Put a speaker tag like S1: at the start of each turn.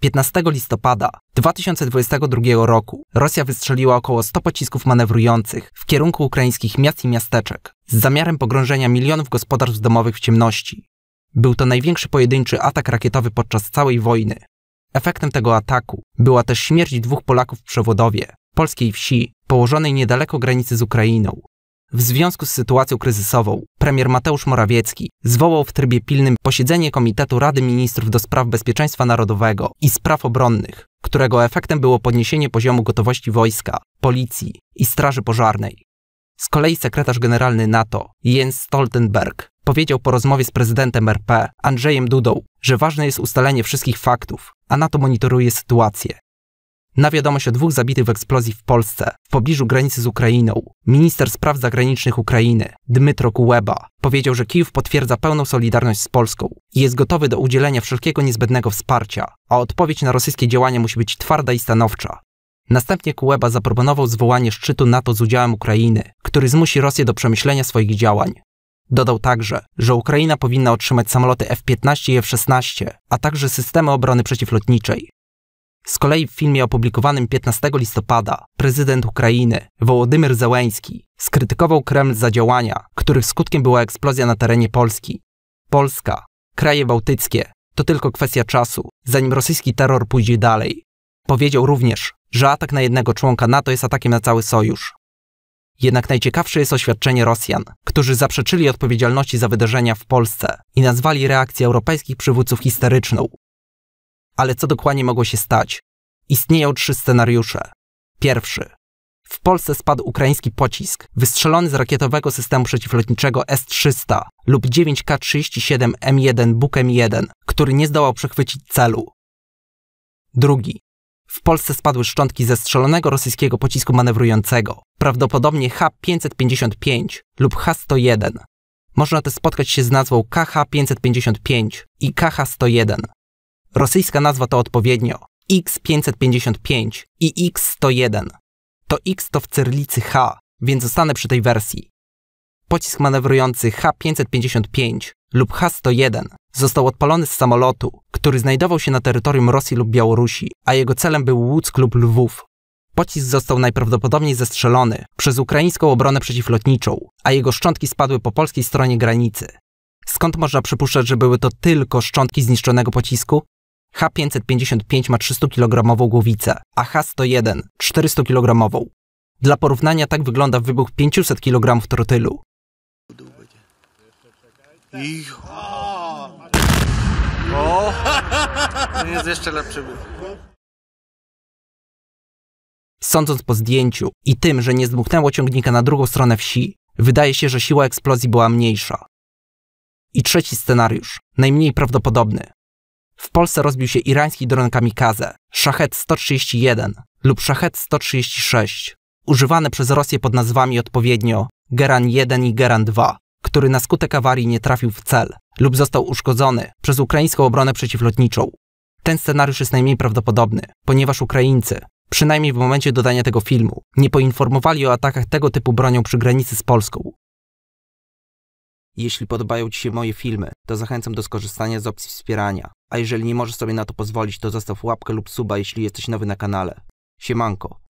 S1: 15 listopada 2022 roku Rosja wystrzeliła około 100 pocisków manewrujących w kierunku ukraińskich miast i miasteczek z zamiarem pogrążenia milionów gospodarstw domowych w ciemności. Był to największy pojedynczy atak rakietowy podczas całej wojny. Efektem tego ataku była też śmierć dwóch Polaków w Przewodowie, polskiej wsi, położonej niedaleko granicy z Ukrainą, w związku z sytuacją kryzysową premier Mateusz Morawiecki zwołał w trybie pilnym posiedzenie Komitetu Rady Ministrów do Spraw Bezpieczeństwa Narodowego i Spraw Obronnych, którego efektem było podniesienie poziomu gotowości wojska, policji i straży pożarnej. Z kolei sekretarz generalny NATO Jens Stoltenberg powiedział po rozmowie z prezydentem RP Andrzejem Dudą, że ważne jest ustalenie wszystkich faktów, a NATO monitoruje sytuację na wiadomość o dwóch zabitych w eksplozji w Polsce, w pobliżu granicy z Ukrainą. Minister spraw zagranicznych Ukrainy, Dmytro Kuleba, powiedział, że Kijów potwierdza pełną solidarność z Polską i jest gotowy do udzielenia wszelkiego niezbędnego wsparcia, a odpowiedź na rosyjskie działania musi być twarda i stanowcza. Następnie Kuleba zaproponował zwołanie szczytu NATO z udziałem Ukrainy, który zmusi Rosję do przemyślenia swoich działań. Dodał także, że Ukraina powinna otrzymać samoloty F-15 i F-16, a także systemy obrony przeciwlotniczej. Z kolei w filmie opublikowanym 15 listopada prezydent Ukrainy Wołodymyr Zełęński skrytykował Kreml za działania, których skutkiem była eksplozja na terenie Polski. Polska, kraje bałtyckie to tylko kwestia czasu, zanim rosyjski terror pójdzie dalej. Powiedział również, że atak na jednego członka NATO jest atakiem na cały sojusz. Jednak najciekawsze jest oświadczenie Rosjan, którzy zaprzeczyli odpowiedzialności za wydarzenia w Polsce i nazwali reakcję europejskich przywódców historyczną ale co dokładnie mogło się stać? Istnieją trzy scenariusze. Pierwszy. W Polsce spadł ukraiński pocisk wystrzelony z rakietowego systemu przeciwlotniczego S-300 lub 9K-37 M1 Buk M1, który nie zdołał przechwycić celu. Drugi. W Polsce spadły szczątki zestrzelonego rosyjskiego pocisku manewrującego, prawdopodobnie H-555 lub H-101. Można też spotkać się z nazwą KH-555 i KH-101. Rosyjska nazwa to odpowiednio X555 i X101. To X to w cyrlicy H, więc zostanę przy tej wersji. Pocisk manewrujący H555 lub H101 został odpalony z samolotu, który znajdował się na terytorium Rosji lub Białorusi, a jego celem był Łódzk lub Lwów. Pocisk został najprawdopodobniej zestrzelony przez ukraińską obronę przeciwlotniczą, a jego szczątki spadły po polskiej stronie granicy. Skąd można przypuszczać, że były to tylko szczątki zniszczonego pocisku? H555 ma 300 kg głowicę, a H101 400 kg. Dla porównania tak wygląda wybuch 500 kg trotylu. I... O! o! Jest jeszcze lepszy wybuch. Sądząc po zdjęciu i tym, że nie zdmuchnęło ciągnika na drugą stronę wsi, wydaje się, że siła eksplozji była mniejsza. I trzeci scenariusz, najmniej prawdopodobny, w Polsce rozbił się irański dron kamikaze Szachet 131 lub Szachet 136, używany przez Rosję pod nazwami odpowiednio Geran 1 i Geran 2, który na skutek awarii nie trafił w cel lub został uszkodzony przez ukraińską obronę przeciwlotniczą. Ten scenariusz jest najmniej prawdopodobny, ponieważ Ukraińcy, przynajmniej w momencie dodania tego filmu, nie poinformowali o atakach tego typu bronią przy granicy z Polską, jeśli podobają Ci się moje filmy, to zachęcam do skorzystania z opcji wspierania. A jeżeli nie możesz sobie na to pozwolić, to zostaw łapkę lub suba, jeśli jesteś nowy na kanale. Siemanko.